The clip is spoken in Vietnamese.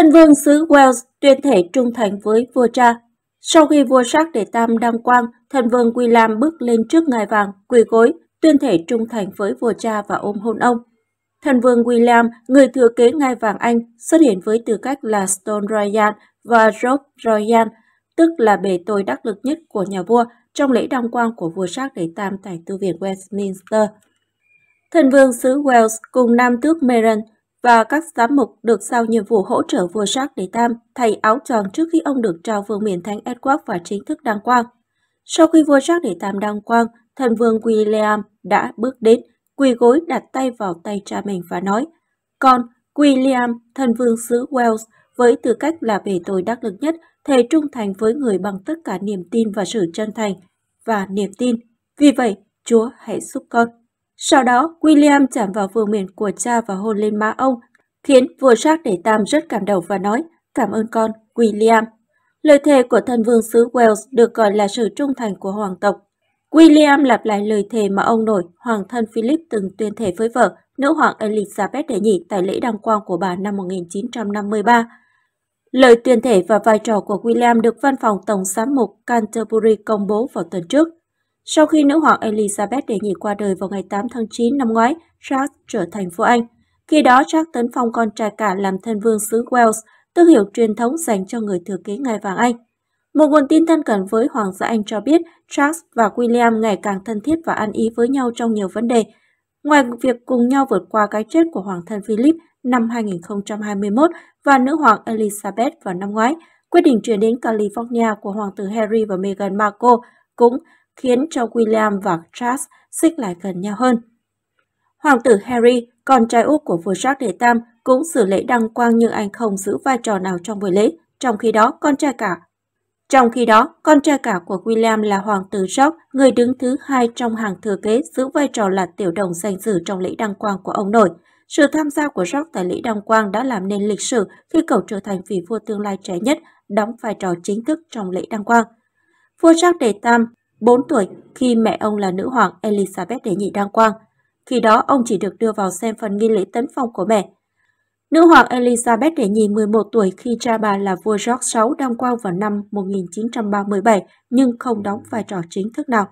Thân vương xứ Wales tuyên thể trung thành với vua cha. Sau khi vua Sắc Đệ Tam đăng quang, thân vương William bước lên trước ngai vàng, quỳ gối, tuyên thể trung thành với vua cha và ôm hôn ông. Thân vương William, người thừa kế ngai vàng Anh, xuất hiện với tư cách là Stone Royal và Rob Royal, tức là bề tôi đắc lực nhất của nhà vua trong lễ đăng quang của vua Sắc Đệ Tam tại tu viện Westminster. Thân vương xứ Wales cùng nam tước Maren và các giám mục được giao nhiệm vụ hỗ trợ vua Jacques Đệ Tam thay áo choàng trước khi ông được trao vương miện thánh Edward và chính thức đăng quang. Sau khi vua Jacques Đệ Tam đăng quang, thần vương William đã bước đến, quỳ gối đặt tay vào tay cha mình và nói, Con, William, thần vương xứ Wales, với tư cách là bề tôi đắc lực nhất, thề trung thành với người bằng tất cả niềm tin và sự chân thành và niềm tin. Vì vậy, Chúa hãy giúp con. Sau đó, William chạm vào vương miện của cha và hôn lên má ông, khiến vua Jack để Tam rất cảm động và nói cảm ơn con, William. Lời thề của thần vương xứ Wales được gọi là sự trung thành của hoàng tộc. William lặp lại lời thề mà ông nội, hoàng thân Philip từng tuyên thệ với vợ, nữ hoàng Elizabeth đệ nhị tại lễ đăng quang của bà năm 1953. Lời tuyên thể và vai trò của William được văn phòng Tổng giám mục Canterbury công bố vào tuần trước. Sau khi nữ hoàng Elizabeth đệ nhị qua đời vào ngày 8 tháng 9 năm ngoái, Charles trở thành vua Anh. Khi đó, Charles tấn phong con trai cả làm thân vương xứ Wales, tức hiệu truyền thống dành cho người thừa kế ngai vàng Anh. Một nguồn tin thân cận với Hoàng gia Anh cho biết Charles và William ngày càng thân thiết và ăn ý với nhau trong nhiều vấn đề. Ngoài việc cùng nhau vượt qua cái chết của Hoàng thân Philip năm 2021 và nữ hoàng Elizabeth vào năm ngoái, quyết định chuyển đến California của Hoàng tử Harry và Meghan Markle cũng khiến cho William và Charles xích lại gần nhau hơn. Hoàng tử Harry, con trai út của vua Charles đệ Tam, cũng xử lễ đăng quang nhưng anh không giữ vai trò nào trong buổi lễ. Trong khi đó, con trai cả trong khi đó, con trai cả của William là hoàng tử George, người đứng thứ hai trong hàng thừa kế giữ vai trò là tiểu đồng danh dự trong lễ đăng quang của ông nội. Sự tham gia của George tại lễ đăng quang đã làm nên lịch sử khi cậu trở thành vị vua tương lai trẻ nhất, đóng vai trò chính thức trong lễ đăng quang. Vua George Đệ Tam 4 tuổi khi mẹ ông là nữ hoàng Elizabeth đệ nhị đăng quang. Khi đó ông chỉ được đưa vào xem phần nghi lễ tấn phong của mẹ. Nữ hoàng Elizabeth đệ nhì 11 tuổi khi cha bà là vua George VI đăng quang vào năm 1937 nhưng không đóng vai trò chính thức nào.